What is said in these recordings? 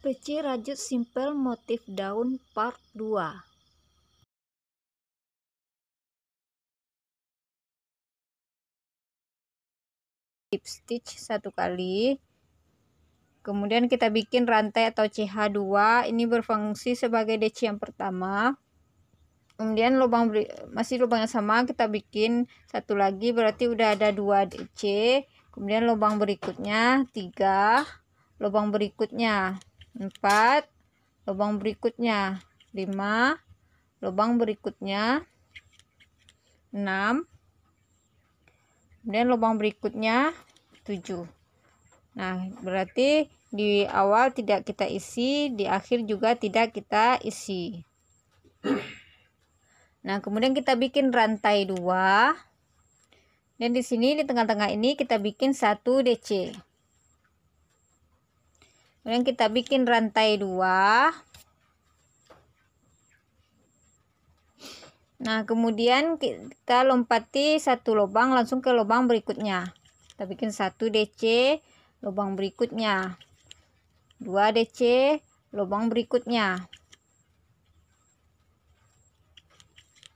Peci rajut simpel motif daun part 2 slip stitch satu kali kemudian kita bikin rantai atau CH2 ini berfungsi sebagai DC yang pertama kemudian lubang masih lubang yang sama kita bikin satu lagi berarti udah ada dua DC kemudian lubang berikutnya tiga lubang berikutnya 4 lubang berikutnya 5 lubang berikutnya 6 kemudian lubang berikutnya 7 nah berarti di awal tidak kita isi di akhir juga tidak kita isi nah kemudian kita bikin rantai 2 dan di sini di tengah-tengah ini kita bikin 1 DC kemudian kita bikin rantai dua nah kemudian kita lompati satu lubang langsung ke lubang berikutnya kita bikin satu DC lubang berikutnya 2 DC lubang berikutnya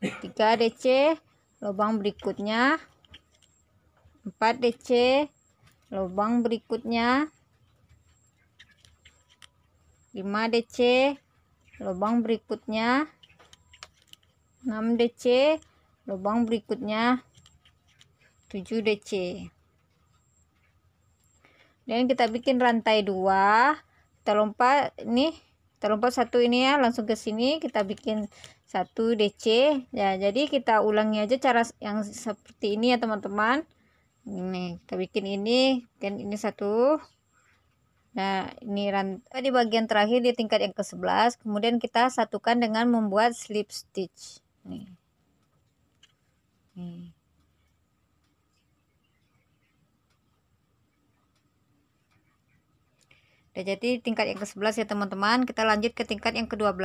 3 DC lubang berikutnya 4 DC lubang berikutnya 5 DC lubang berikutnya 6 DC lubang berikutnya 7 DC dan kita bikin rantai 2 kita lompat nih kita lompat satu ini ya langsung ke sini kita bikin satu DC ya jadi kita ulangi aja cara yang seperti ini ya teman-teman ini kita bikin ini dan ini satu Nah, ini rantai di bagian terakhir di tingkat yang ke-11, kemudian kita satukan dengan membuat slip stitch. Nih. Nih. Udah jadi tingkat yang ke-11 ya teman-teman, kita lanjut ke tingkat yang ke-12.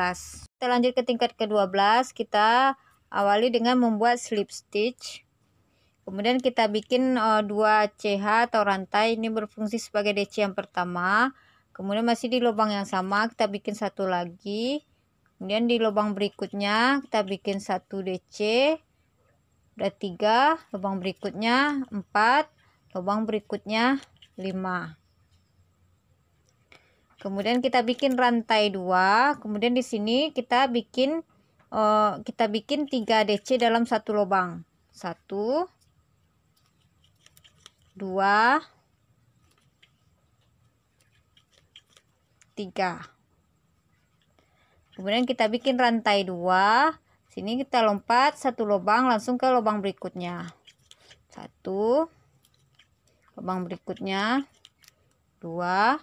Kita lanjut ke tingkat ke-12, kita awali dengan membuat slip stitch. Kemudian kita bikin uh, eh, 2CH atau rantai ini berfungsi sebagai DC yang pertama. Kemudian masih di lubang yang sama kita bikin satu lagi. Kemudian di lubang berikutnya kita bikin satu DC. Udah tiga, lubang berikutnya empat, lubang berikutnya lima. Kemudian kita bikin rantai dua. kemudian di sini kita bikin uh, kita bikin tiga DC dalam satu lubang. Satu dua tiga kemudian kita bikin rantai dua sini kita lompat satu lubang langsung ke lubang berikutnya satu lubang berikutnya dua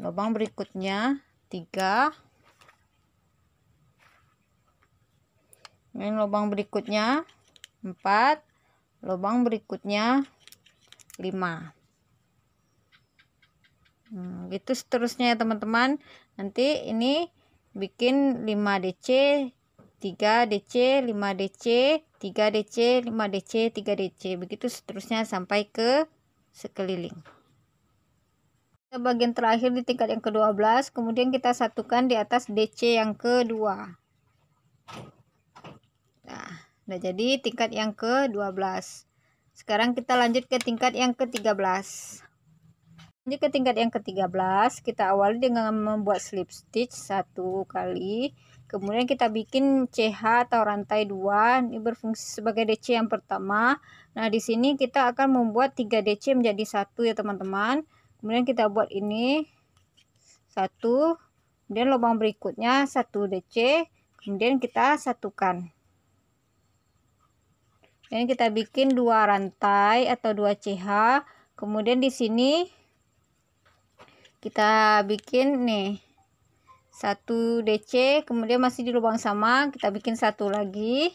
lubang berikutnya tiga ini lubang berikutnya empat lubang berikutnya 5 Hmm, gitu seterusnya ya teman-teman. Nanti ini bikin 5DC, 3DC, 5DC, 3DC, 5DC, 3DC. Begitu seterusnya sampai ke sekeliling. Bagian terakhir di tingkat yang ke-12, kemudian kita satukan di atas DC yang kedua. Nah, udah jadi tingkat yang ke-12. Sekarang kita lanjut ke tingkat yang ke-13. Lanjut ke tingkat yang ke-13, kita awali dengan membuat slip stitch satu kali. Kemudian kita bikin CH atau rantai 2. Ini berfungsi sebagai DC yang pertama. Nah, di sini kita akan membuat 3 DC menjadi satu ya, teman-teman. Kemudian kita buat ini satu, kemudian lubang berikutnya satu DC, kemudian kita satukan. Ini kita bikin dua rantai atau dua CH. Kemudian di sini kita bikin nih satu DC, kemudian masih di lubang sama kita bikin satu lagi.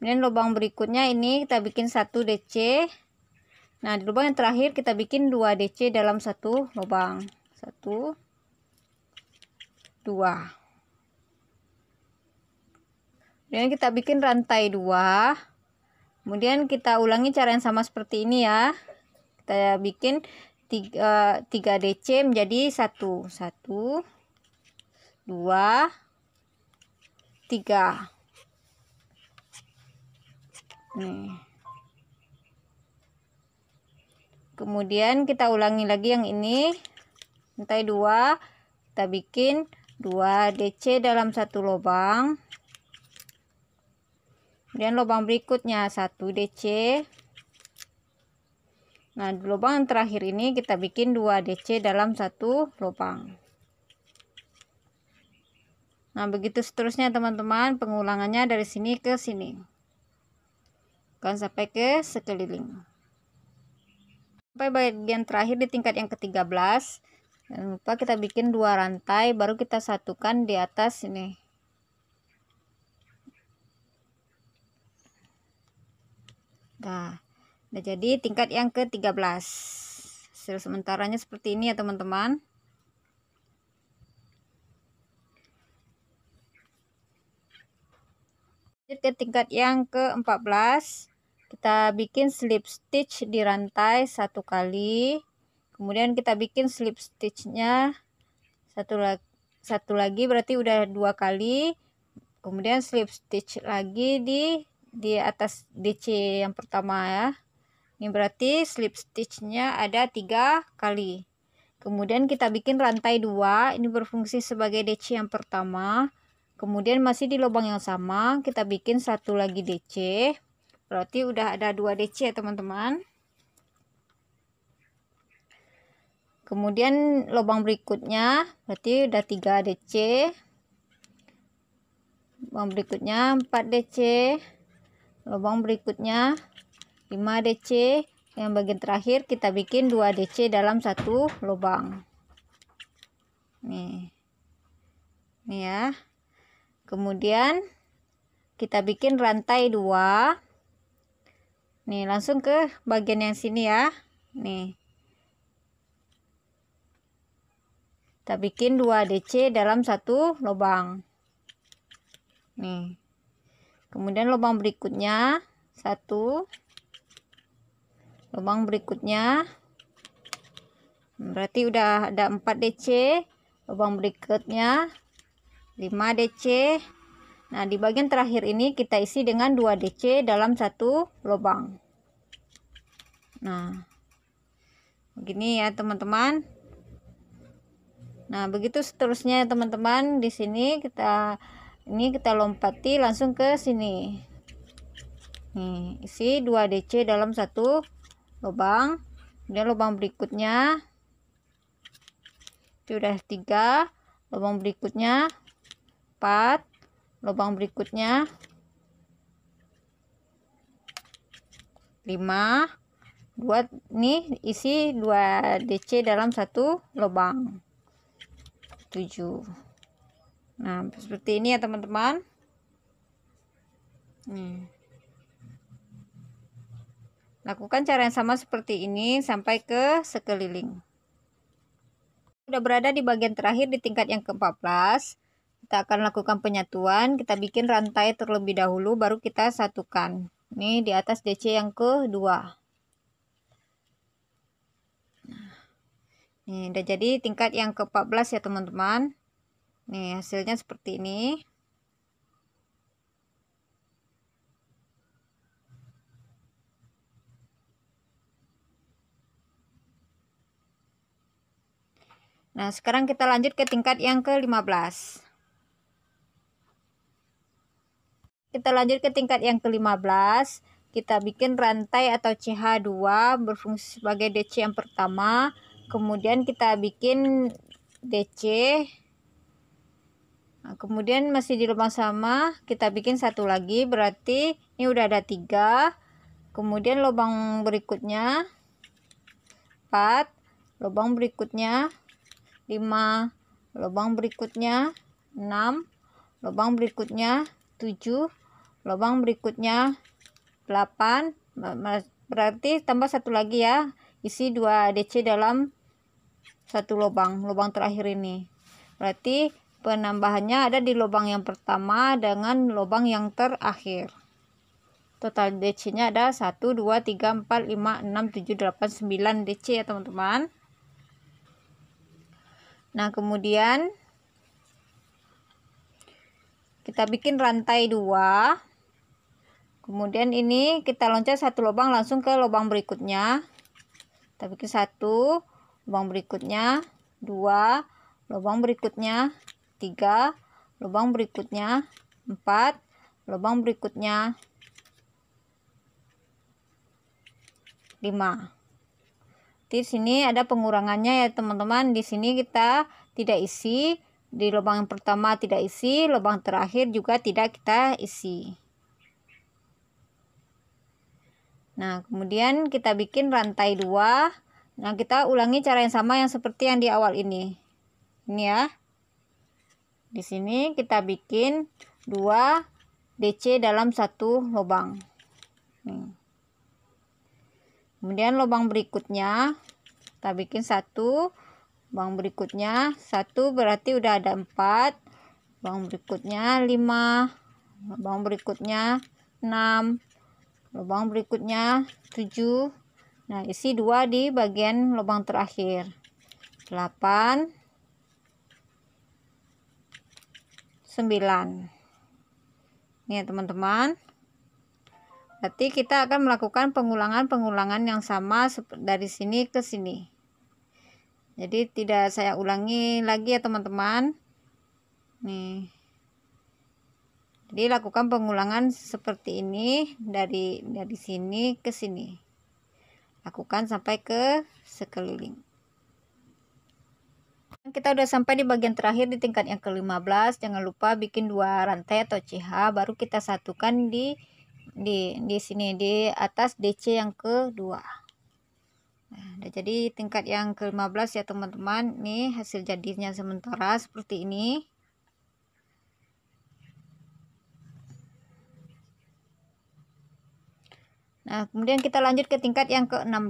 Kemudian lubang berikutnya ini kita bikin satu DC. Nah, di lubang yang terakhir kita bikin dua DC dalam satu lubang. Satu, dua. Kemudian kita bikin rantai dua kemudian kita ulangi cara yang sama seperti ini ya kita bikin 3, 3 DC menjadi 1 1 2 3 kemudian kita ulangi lagi yang ini lantai 2 kita bikin 2 DC dalam satu lubang kemudian lubang berikutnya 1 DC nah di lubang yang terakhir ini kita bikin 2 DC dalam satu lubang nah begitu seterusnya teman-teman pengulangannya dari sini ke sini kan sampai ke sekeliling sampai bagian terakhir di tingkat yang ke-13 jangan lupa kita bikin dua rantai baru kita satukan di atas ini Dah. Nah, jadi tingkat yang ke-13. Hasil sementaranya seperti ini ya, teman-teman. Lanjut ke tingkat yang ke-14. Kita bikin slip stitch di rantai satu kali. Kemudian kita bikin slip stitchnya satu lagi satu lagi berarti udah dua kali kemudian slip stitch lagi di di atas DC yang pertama ya ini berarti slip stitchnya ada tiga kali kemudian kita bikin rantai dua ini berfungsi sebagai DC yang pertama kemudian masih di lubang yang sama kita bikin satu lagi DC berarti udah ada dua DC ya teman-teman kemudian lubang berikutnya berarti udah 3 DC lubang berikutnya 4 DC lubang berikutnya 5 DC yang bagian terakhir kita bikin 2 DC dalam satu lubang nih nih ya kemudian kita bikin rantai 2 nih langsung ke bagian yang sini ya nih kita bikin 2 DC dalam satu lubang nih kemudian lubang berikutnya satu lubang berikutnya berarti udah ada 4 DC lubang berikutnya 5 DC nah di bagian terakhir ini kita isi dengan 2 DC dalam satu lubang nah begini ya teman-teman nah begitu seterusnya teman-teman di sini kita ini kita lompati langsung ke sini nih isi 2DC dalam satu lubang kemudian lubang berikutnya itu udah 3 lubang berikutnya 4 lubang berikutnya 5 buat nih isi 2 DC dalam satu lubang 7 Nah, seperti ini ya teman-teman. Lakukan cara yang sama seperti ini sampai ke sekeliling. Sudah berada di bagian terakhir di tingkat yang ke-14. Kita akan lakukan penyatuan. Kita bikin rantai terlebih dahulu baru kita satukan. Ini di atas DC yang ke ke-2. Nah, ini udah jadi tingkat yang ke-14 ya teman-teman. Nih, hasilnya seperti ini. Nah, sekarang kita lanjut ke tingkat yang ke-15. Kita lanjut ke tingkat yang ke-15. Kita bikin rantai atau CH2 berfungsi sebagai DC yang pertama. Kemudian kita bikin DC Nah, kemudian masih di lubang sama kita bikin satu lagi berarti ini udah ada tiga kemudian lubang berikutnya 4 lubang berikutnya 5 lubang berikutnya 6 lubang berikutnya 7 lubang berikutnya 8 nah, berarti tambah satu lagi ya isi 2 DC dalam satu lubang lubang terakhir ini berarti Penambahannya ada di lubang yang pertama dengan lubang yang terakhir. Total DC-nya ada 1, 2, 3, 4, 5, 6, 7, 8, 9 DC ya teman-teman. Nah kemudian kita bikin rantai 2. Kemudian ini kita loncat satu lubang langsung ke lubang berikutnya. Kita bikin satu, lubang berikutnya, dua, lubang berikutnya, 3 lubang berikutnya 4 lubang berikutnya 5 di sini ada pengurangannya ya teman-teman di sini kita tidak isi di lubang yang pertama tidak isi lubang terakhir juga tidak kita isi nah kemudian kita bikin rantai dua nah kita ulangi cara yang sama yang seperti yang di awal ini ini ya di sini kita bikin dua DC dalam satu lubang. Kemudian lubang berikutnya kita bikin satu, lubang berikutnya satu berarti udah ada empat lubang berikutnya lima lubang berikutnya enam lubang berikutnya tujuh. Nah, isi dua di bagian lubang terakhir. delapan. 9 ini ya teman-teman berarti kita akan melakukan pengulangan-pengulangan yang sama dari sini ke sini jadi tidak saya ulangi lagi ya teman-teman nih jadi lakukan pengulangan seperti ini dari dari sini ke sini lakukan sampai ke sekeliling kita udah sampai di bagian terakhir di tingkat yang ke-15. Jangan lupa bikin dua rantai atau CH baru kita satukan di di di sini di atas DC yang kedua. Nah, jadi tingkat yang ke-15 ya teman-teman. Nih hasil jadinya sementara seperti ini. Nah, kemudian kita lanjut ke tingkat yang ke-16.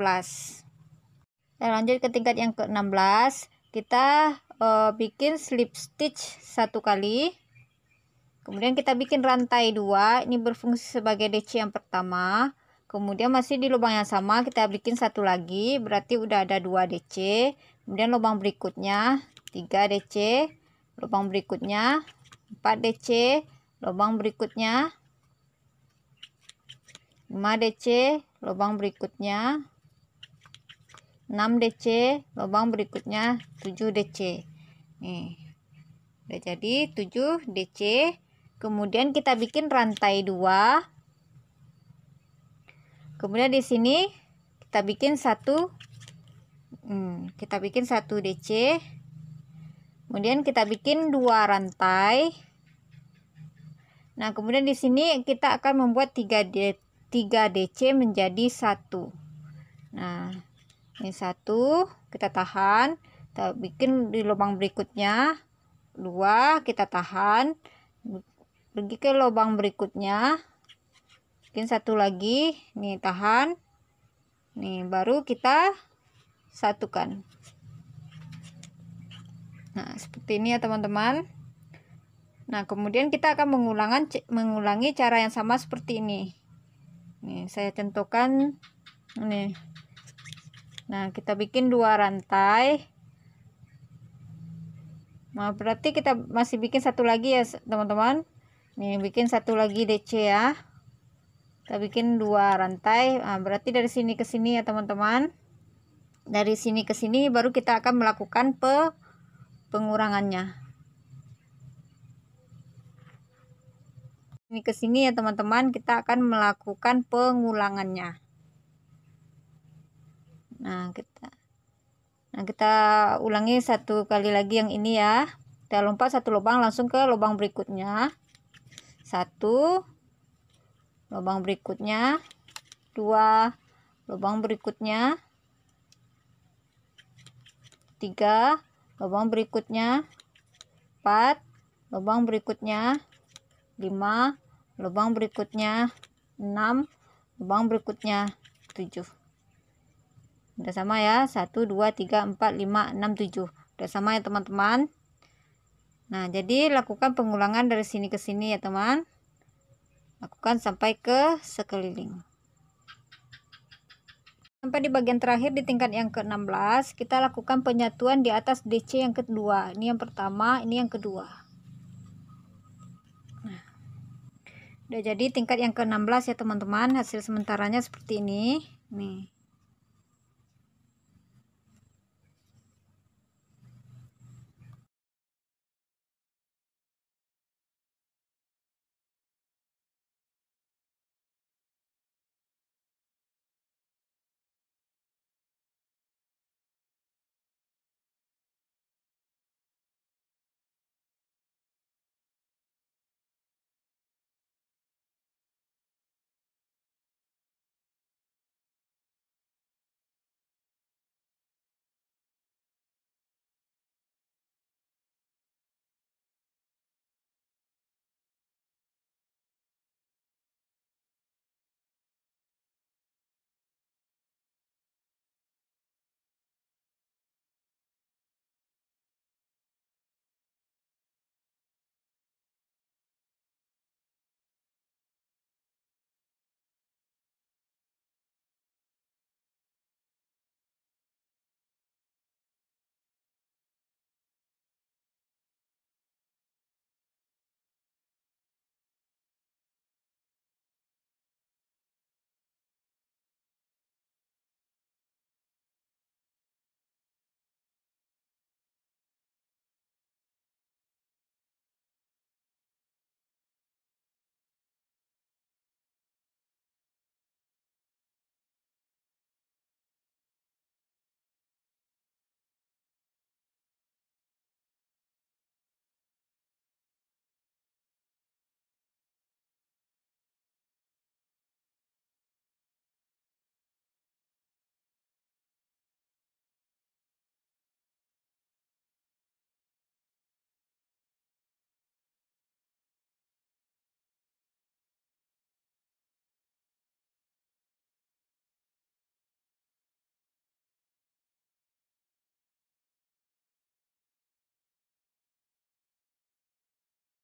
Kita lanjut ke tingkat yang ke-16 kita uh, bikin slip stitch satu kali kemudian kita bikin rantai dua ini berfungsi sebagai DC yang pertama kemudian masih di lubang yang sama kita bikin satu lagi berarti udah ada dua DC kemudian lubang berikutnya 3 DC lubang berikutnya 4 DC lubang berikutnya 5 DC lubang berikutnya 6 DC lubang berikutnya 7 DC nih udah jadi 7 DC kemudian kita bikin rantai 2 kemudian di sini kita bikin satu hmm, kita bikin satu DC kemudian kita bikin dua rantai nah kemudian di sini kita akan membuat 3 3 DC menjadi satu nah ini satu kita tahan kita bikin di lubang berikutnya dua kita tahan pergi ke lubang berikutnya bikin satu lagi nih tahan nih baru kita satukan nah seperti ini ya teman-teman nah kemudian kita akan mengulangan mengulangi cara yang sama seperti ini nih saya contohkan nih Nah, kita bikin dua rantai. Nah, berarti kita masih bikin satu lagi ya, teman-teman. Nih, bikin satu lagi DC ya. Kita bikin dua rantai. Nah, berarti dari sini ke sini ya, teman-teman. Dari sini ke sini baru kita akan melakukan pe pengurangannya. Ini ke sini ya, teman-teman, kita akan melakukan pengulangannya nah kita nah kita ulangi satu kali lagi yang ini ya kita lompat satu lubang langsung ke lubang berikutnya satu lubang berikutnya dua lubang berikutnya tiga lubang berikutnya empat lubang berikutnya lima lubang berikutnya enam lubang berikutnya tujuh Udah sama ya. 1, 2, 3, 4, 5, 6, 7. Udah sama ya teman-teman. Nah, jadi lakukan pengulangan dari sini ke sini ya teman. Lakukan sampai ke sekeliling. Sampai di bagian terakhir di tingkat yang ke-16, kita lakukan penyatuan di atas DC yang kedua. Ini yang pertama, ini yang kedua. Nah, Udah jadi tingkat yang ke-16 ya teman-teman. Hasil sementaranya seperti ini. Nih.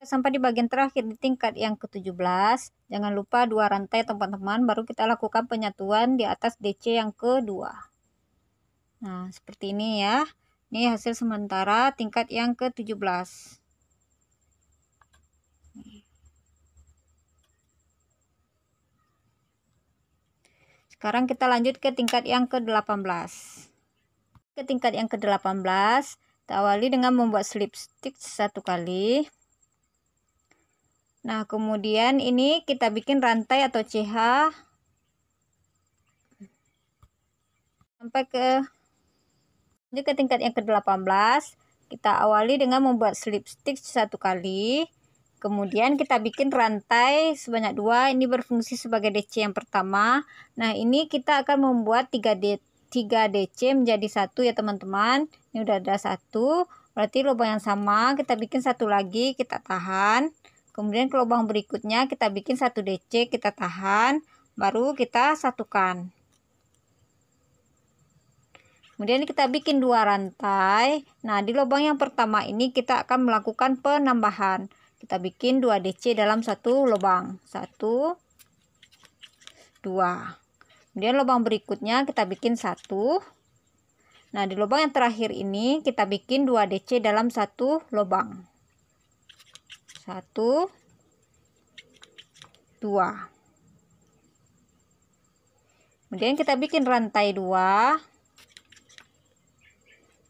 Sampai di bagian terakhir di tingkat yang ke-17, jangan lupa dua rantai teman-teman, baru kita lakukan penyatuan di atas DC yang kedua. Nah, seperti ini ya. Ini hasil sementara tingkat yang ke-17. Sekarang kita lanjut ke tingkat yang ke-18. Ke tingkat yang ke-18, kita awali dengan membuat slip stitch satu kali. Nah, kemudian ini kita bikin rantai atau CH sampai ke ini ke tingkat yang ke-18. Kita awali dengan membuat slip stitch satu kali. Kemudian kita bikin rantai sebanyak dua. Ini berfungsi sebagai DC yang pertama. Nah, ini kita akan membuat 3 d 3 DC menjadi satu ya teman-teman ini udah ada satu berarti lubang yang sama kita bikin satu lagi kita tahan Kemudian ke lubang berikutnya kita bikin satu DC, kita tahan, baru kita satukan. Kemudian kita bikin dua rantai. Nah, di lubang yang pertama ini kita akan melakukan penambahan. Kita bikin dua DC dalam satu lubang. satu dua. Kemudian lubang berikutnya kita bikin satu. Nah, di lubang yang terakhir ini kita bikin dua DC dalam satu lubang satu dua kemudian kita bikin rantai dua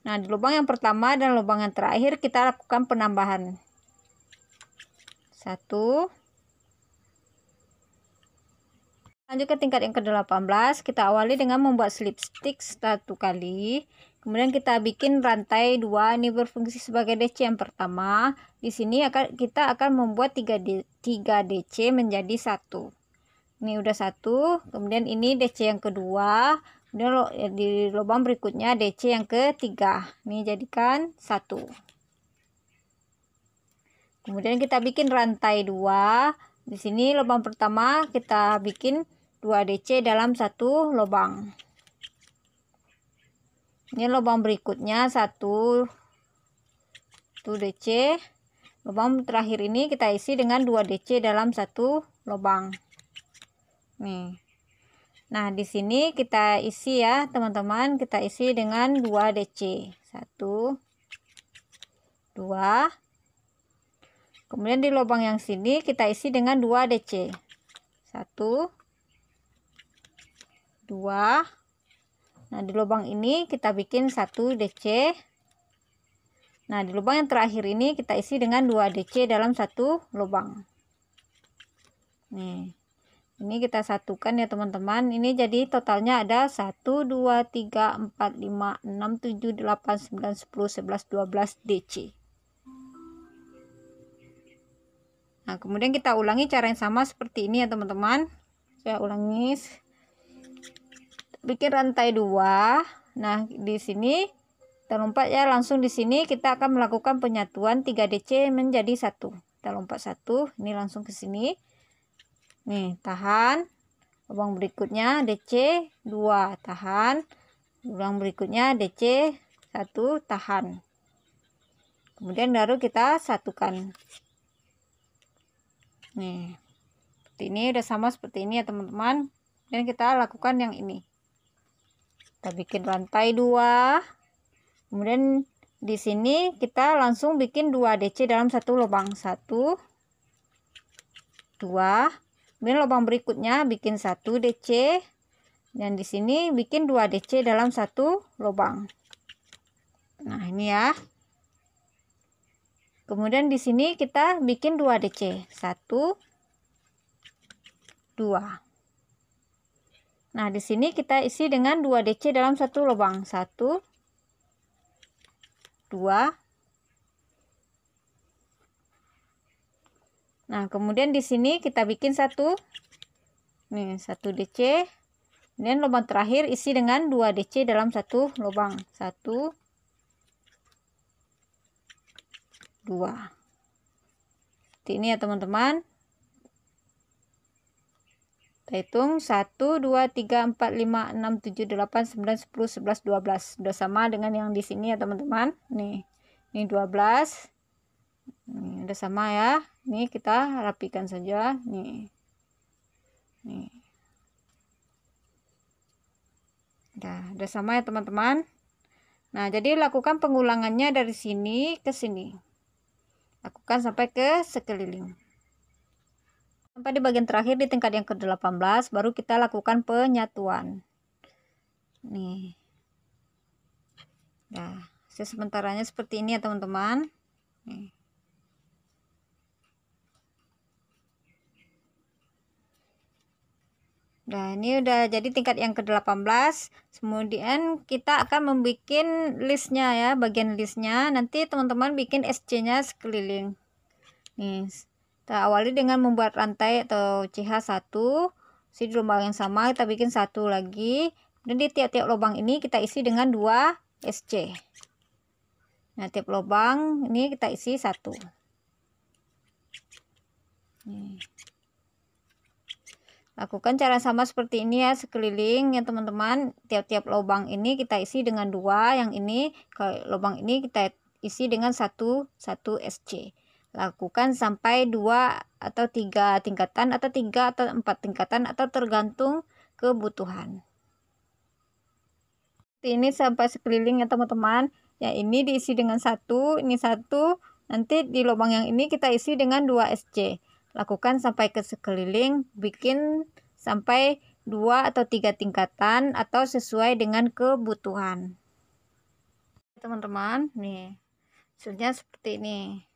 nah di lubang yang pertama dan lubang yang terakhir kita lakukan penambahan satu lanjut ke tingkat yang ke-18 kita awali dengan membuat slip stitch satu kali kemudian kita bikin rantai dua ini berfungsi sebagai DC yang pertama di sini akan kita akan membuat 3, DC menjadi satu ini udah satu kemudian ini DC yang kedua kemudian ya, di lubang berikutnya DC yang ketiga ini jadikan satu kemudian kita bikin rantai dua di sini lubang pertama kita bikin 2 DC dalam satu lubang ini lubang berikutnya satu satu DC lubang terakhir ini kita isi dengan 2 DC dalam satu lubang nih nah di sini kita isi ya teman-teman kita isi dengan 2 DC satu dua kemudian di lubang yang sini kita isi dengan 2 DC satu dua nah di lubang ini kita bikin 1 DC nah di lubang yang terakhir ini kita isi dengan 2 DC dalam satu lubang nih ini kita satukan ya teman-teman ini jadi totalnya ada 1 2 3 4 5 6 7 8 9 10 11 12 DC nah kemudian kita ulangi cara yang sama seperti ini ya teman-teman saya ulangi bikin rantai dua nah di sini kita lompat ya langsung di sini kita akan melakukan penyatuan 3DC menjadi satu kita lompat satu ini langsung ke sini nih tahan lubang berikutnya DC 2 tahan lubang berikutnya DC 1 tahan kemudian baru kita satukan nih seperti ini udah sama seperti ini ya teman-teman dan kita lakukan yang ini kita bikin rantai dua kemudian di sini kita langsung bikin dua DC dalam satu lubang satu dua kemudian lubang berikutnya bikin satu DC dan di sini bikin dua DC dalam satu lubang nah ini ya kemudian di sini kita bikin dua DC satu, dua. Nah, di sini kita isi dengan 2 DC dalam satu lubang. 1 2 Nah, kemudian di sini kita bikin satu nih, 1 DC. Dan lubang terakhir isi dengan 2 DC dalam satu lubang. 1 2 Seperti ini ya, teman-teman. Kita hitung 1, 2, 3, 4, 5, 6, 7, 8, 9, 10, 11, 12. Sudah sama dengan yang di sini ya teman-teman. Nih, ini 12. Nih, udah sama ya. Ini kita rapikan saja. Nih. Nih. Udah, udah sama ya teman-teman. Nah, jadi lakukan pengulangannya dari sini ke sini. Lakukan sampai ke sekeliling. Sampai di bagian terakhir di tingkat yang ke-18 baru kita lakukan penyatuan. Nih. Nah, ya, sementaranya seperti ini ya teman-teman. Nah, ini udah jadi tingkat yang ke-18. Kemudian kita akan membuat listnya ya, bagian listnya. Nanti teman-teman bikin SC-nya sekeliling. Nih, kita awali dengan membuat rantai atau CH1. Di lubang yang sama kita bikin satu lagi. Dan di tiap-tiap lubang ini kita isi dengan 2 SC. Nah, tiap lubang ini kita isi satu. Lakukan cara sama seperti ini ya sekeliling ya teman-teman. Tiap-tiap lubang ini kita isi dengan dua, yang ini kalau lubang ini kita isi dengan satu satu SC. Lakukan sampai dua atau tiga tingkatan atau tiga atau empat tingkatan atau tergantung kebutuhan. Ini sampai sekeliling ya teman-teman. Ya ini diisi dengan satu, ini satu. Nanti di lubang yang ini kita isi dengan 2 SC. Lakukan sampai ke sekeliling, bikin sampai dua atau tiga tingkatan atau sesuai dengan kebutuhan. Teman-teman, nih. Hasilnya seperti ini.